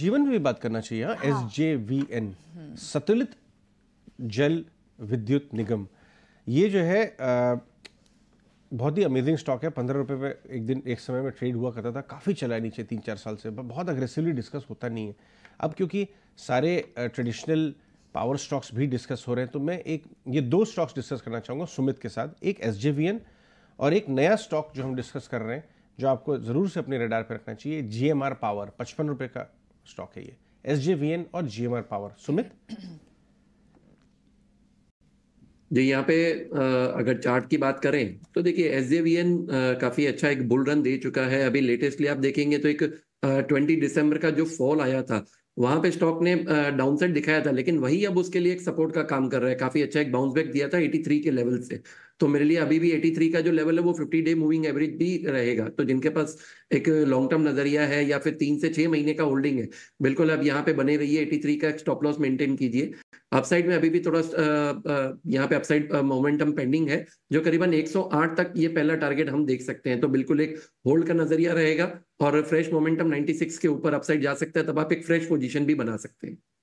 जीवन में भी बात करना चाहिए हाँ। एस जे वी एन सतुलित जल विद्युत निगम ये जो है बहुत ही अमेजिंग स्टॉक है पंद्रह रुपये पे एक दिन एक समय में ट्रेड हुआ करता था काफ़ी चला नीचे तीन चार साल से बहुत अग्रेसिवली डिस्कस होता नहीं है अब क्योंकि सारे ट्रेडिशनल पावर स्टॉक्स भी डिस्कस हो रहे हैं तो मैं एक ये दो स्टॉक्स डिस्कस करना चाहूँगा सुमित के साथ एक एस जे वी एन और एक नया स्टॉक जो हम डिस्कस कर रहे हैं जो आपको ज़रूर से अपने रेडार पर रखना चाहिए जी एम आर पावर पचपन रुपये का स्टॉक है ये एस और G M power Sumit ji यहाँ पे अगर चार्ट की बात करें तो देखिए एस जे वी एन काफी अच्छा एक बुल रन दे चुका है अभी लेटेस्टली आप देखेंगे तो एक ट्वेंटी दिसंबर का जो फॉल आया था वहां पे स्टॉक ने डाउनसाइड दिखाया था लेकिन वही अब उसके लिए एक सपोर्ट का काम कर रहा है काफी अच्छा एक बाउंस बैक दिया था 83 के लेवल से तो मेरे लिए अभी भी 83 का जो लेवल है वो 50 डे मूविंग एवरेज भी रहेगा तो जिनके पास एक लॉन्ग टर्म नजरिया है या फिर तीन से छह महीने का होल्डिंग है बिल्कुल अब यहाँ पे बने रहिए 83 का स्टॉप लॉस मेंटेन कीजिए अपसाइड में अभी भी थोड़ा यहाँ पे अपसाइड मोमेंटम पेंडिंग है जो करीबन 108 तक ये पहला टारगेट हम देख सकते हैं तो बिल्कुल एक होल्ड का नजरिया रहेगा और फ्रेश मोमेंटम 96 के ऊपर अपसाइड जा सकता है तब आप एक फ्रेश पोजीशन भी बना सकते हैं